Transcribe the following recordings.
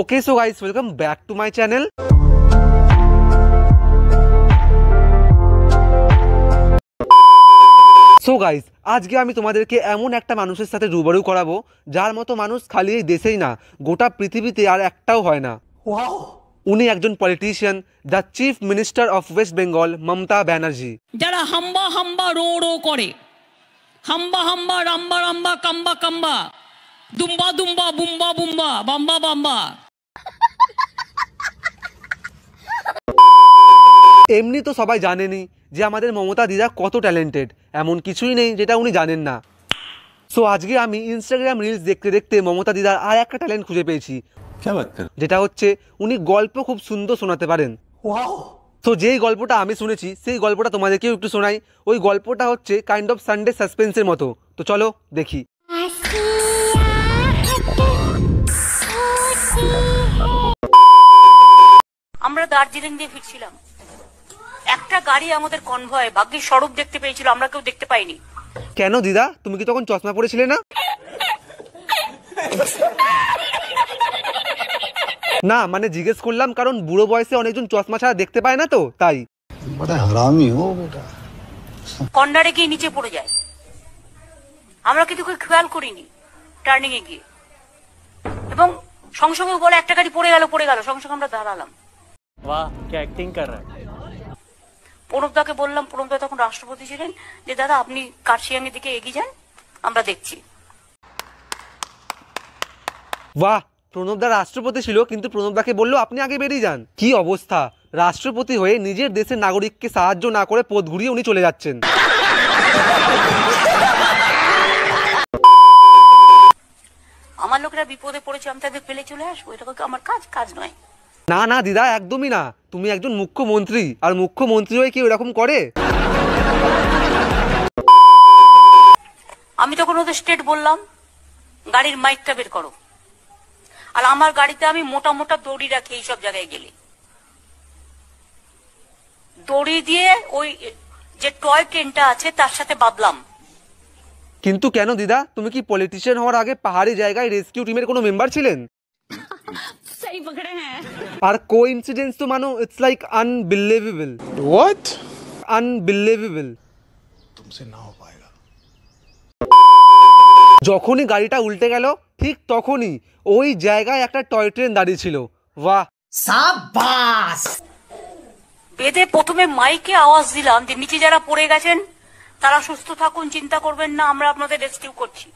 okay so guys welcome back to my channel so guys আজকে আমি তোমাদেরকে এমন একটা মানুষের সাথে রুবারু করাবো যার মতো মানুষ খালি এই দেশেই না গোটা পৃথিবীতে আর একটাও হয় না উনি একজন politician the chief minister of West Bengal Mamata Banerjee যারা হাম্বা হাম্বা রো রো করে হাম্বা হাম্বা রাম্বা রাম্বা কাম্বা কাম্বা Dumba দুম্বা বুম্বা বুম্বা বাম্বা বাম্বা এমনি তো সবাই জানেনি যে আমাদের মমতা দিদা কত ট্যালেন্টেড এমন কিছুই নেই যেটা উনি জানেন না সো আজকে আমি ইনস্টাগ্রাম রিলস দেখতে দেখতে মমতা দিদার আর একটা ট্যালেন্ট খুঁজে পেয়েছি যেটা হচ্ছে উনি গল্প খুব সুন্দর শোনাতে পারেন তো যেই গল্পটা আমি শুনেছি সেই গল্পটা তোমাদেরকেও একটু শোনাই ওই গল্পটা হচ্ছে কাইন্ড অফ সানডে সাসপেন্সের মতো তো চলো দেখি দার্জিলিং দিয়ে ফিরছিলাম একটা গাড়ি আমাদের কনভয় বাকি সড়ক দেখতে পেয়েছিল আমরা কেউ দেখতে পাইনি কেন দিদা তুমি কি তখন চশমা পরেছিলে না না মানে জিজ্ঞেস করলাম কারণ বুড়ো বয়সে অনেকজন চশমা ছাড়া দেখতে পায় না তো তাই কন্ডারে গিয়ে নিচে পড়ে যায় আমরা কিন্তু খেয়াল করিনি টার্নিং এ গিয়ে এবং সঙ্গে সঙ্গে বলে একটা গাড়ি পড়ে গেল পড়ে গেল সঙ্গে সঙ্গে আমরা দাঁড়ালাম বাহ क्या एक्टिंग कर रहा প্রণবদাকে বললাম প্রণবদা তখন রাষ্ট্রপতি ছিলেন যে দাদা আপনি কার্শিয়াং এর দিকে এগিয়ে যান আমরা দেখছি বাহ প্রণবদা রাষ্ট্রপতি ছিল কিন্তু প্রণবদাকে বললো আপনি আগে বেরিয়ে যান কি অবস্থা রাষ্ট্রপতি হয়ে নিজের দেশের নাগরিককে সাহায্য না করে পথ ঘুরিয়ে উনি চলে যাচ্ছেন আমার লোকেরা বিপদে পড়েছে আমি তাদের ফেলে চলে আসবো এটা আমার কাজ কাজ নয় না না দিদা একদমই না তুমি একজন মুখ্যমন্ত্রী আর মুখ্যমন্ত্রী হয়ে কেউ এরকম করে আমি তখন ওদের স্টেট বললাম গাড়ির মাইকটা বের করো আর আমার গাড়িতে আমি মোটা মোটা দড়ি রাখি এই সব জায়গায় গেলে দড়ি দিয়ে ওই যে টয় ট্রেনটা আছে তার সাথে বাঁধলাম কিন্তু কেন দিদা তুমি কি পলিটিশিয়ান হওয়ার আগে পাহাড়ি জায়গায় রেস্কিউ টিমের কোনো মেম্বার ছিলেন আর पकड़े हैं और कोइंसिडेंस तो मानो it's like unbelievable what unbelievable तुमसे ना हो पाएगा যখনই গাড়িটা উল্টে গেল ঠিক তখনই ওই জায়গায় একটা টয় ট্রেন দাঁড়িয়ে ছিল বাহ সাবাস বেদে প্রথমে মাইকে আওয়াজ দিলাম যে নিচে যারা পড়ে গেছেন তারা সুস্থ থাকুন চিন্তা করবেন না আমরা আপনাদের রেস্কিউ করছি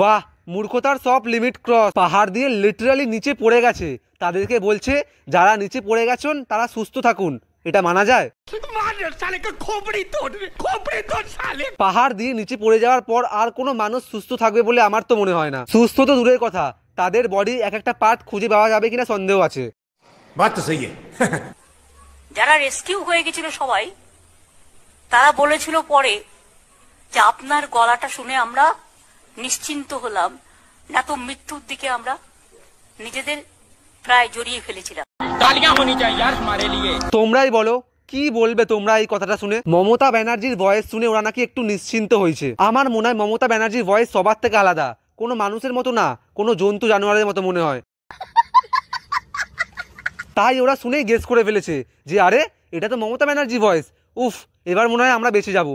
বাহ মূর্খতার সব লিমিট ক্রস পাহাড় দিয়ে লিটারালি নিচে পড়ে গেছে তাদেরকে বলছে যারা নিচে পড়ে গেছেন তারা সুস্থ থাকুন এটা মানা যায় পাহাড় দিয়ে নিচে পড়ে যাওয়ার পর আর কোনো মানুষ সুস্থ থাকবে বলে আমার তো মনে হয় না সুস্থ তো দূরের কথা তাদের বডি এক একটা পার্ট খুঁজে পাওয়া যাবে কিনা সন্দেহ আছে যারা রেস্কিউ হয়ে গেছিল সবাই তারা বলেছিল পরে যে আপনার গলাটা শুনে আমরা নিশ্চিন্ত হলাম না তো মৃত্যুর দিকে আমরা নিজেদের প্রায় জড়িয়ে ফেলেছিলাম তোমরাই বলো কি বলবে তোমরা এই কথাটা শুনে মমতা ব্যানার্জির ভয়েস শুনে ওরা নাকি একটু নিশ্চিন্ত হয়েছে আমার মনে হয় মমতা ব্যানার্জির ভয়েস সবার থেকে আলাদা কোনো মানুষের মতো না কোনো জন্তু জানোয়ারের মতো মনে হয় তাই ওরা শুনেই গেস করে ফেলেছে যে আরে এটা তো মমতা ব্যানার্জি ভয়েস উফ এবার মনে হয় আমরা বেঁচে যাবো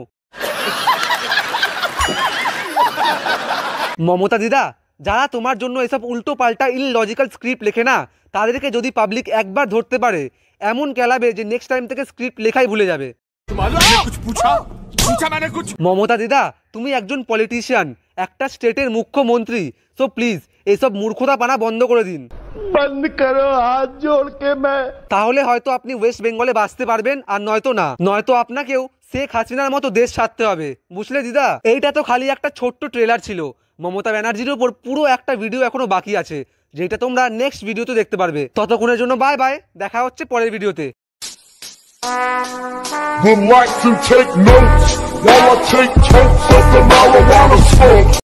মমতা দিদা যারা তোমার জন্য এসব উল্টো পাল্টা ইনলজিক্যাল স্ক্রিপ্ট লেখে না তাদেরকে যদি পাবলিক একবার ধরতে পারে এমন কেলাবে যে নেক্সট টাইম থেকে স্ক্রিপ্ট লেখাই ভুলে যাবে মমতা দিদা তুমি একজন পলিটিশিয়ান একটা স্টেটের মুখ্যমন্ত্রী সো প্লিজ এইসব মূর্খতা পানা বন্ধ করে দিন তাহলে হয়তো আপনি ওয়েস্ট বেঙ্গলে বাঁচতে পারবেন আর নয়তো না নয়তো আপনাকেও শেখ হাসিনার মতো দেশ ছাড়তে হবে বুঝলে দিদা এইটা তো খালি একটা ছোট্ট ট্রেলার ছিল মমতা ব্যানার্জির ওপর পুরো একটা ভিডিও এখনও বাকি আছে যেটা তোমরা নেক্সট ভিডিওতে দেখতে পারবে ততক্ষণের জন্য বাই বাই দেখা হচ্ছে পরের ভিডিওতে